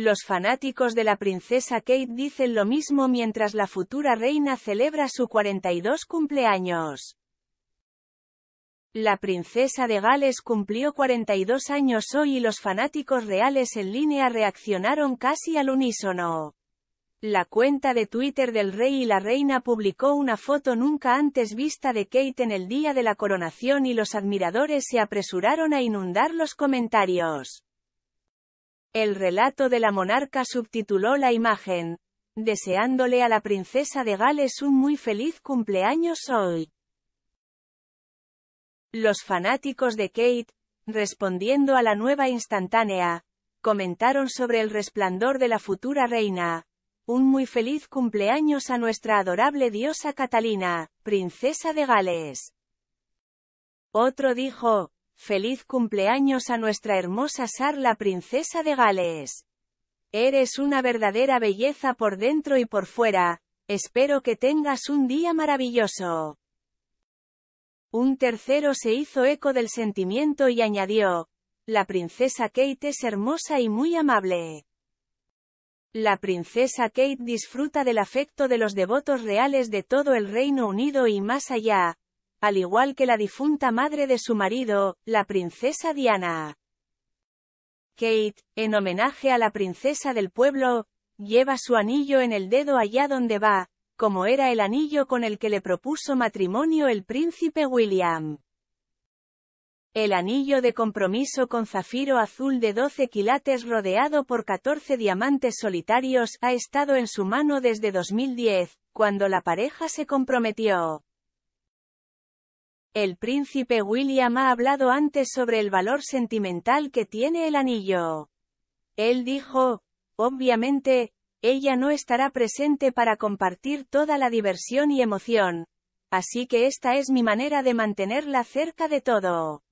Los fanáticos de la princesa Kate dicen lo mismo mientras la futura reina celebra su 42 cumpleaños. La princesa de Gales cumplió 42 años hoy y los fanáticos reales en línea reaccionaron casi al unísono. La cuenta de Twitter del rey y la reina publicó una foto nunca antes vista de Kate en el día de la coronación y los admiradores se apresuraron a inundar los comentarios. El relato de la monarca subtituló la imagen, deseándole a la princesa de Gales un muy feliz cumpleaños hoy. Los fanáticos de Kate, respondiendo a la nueva instantánea, comentaron sobre el resplandor de la futura reina. Un muy feliz cumpleaños a nuestra adorable diosa Catalina, princesa de Gales. Otro dijo, Feliz cumpleaños a nuestra hermosa Sar la princesa de Gales. Eres una verdadera belleza por dentro y por fuera, espero que tengas un día maravilloso. Un tercero se hizo eco del sentimiento y añadió, la princesa Kate es hermosa y muy amable. La princesa Kate disfruta del afecto de los devotos reales de todo el Reino Unido y más allá, al igual que la difunta madre de su marido, la princesa Diana. Kate, en homenaje a la princesa del pueblo, lleva su anillo en el dedo allá donde va, como era el anillo con el que le propuso matrimonio el príncipe William. El anillo de compromiso con zafiro azul de 12 quilates rodeado por 14 diamantes solitarios ha estado en su mano desde 2010, cuando la pareja se comprometió. El príncipe William ha hablado antes sobre el valor sentimental que tiene el anillo. Él dijo, obviamente, ella no estará presente para compartir toda la diversión y emoción. Así que esta es mi manera de mantenerla cerca de todo.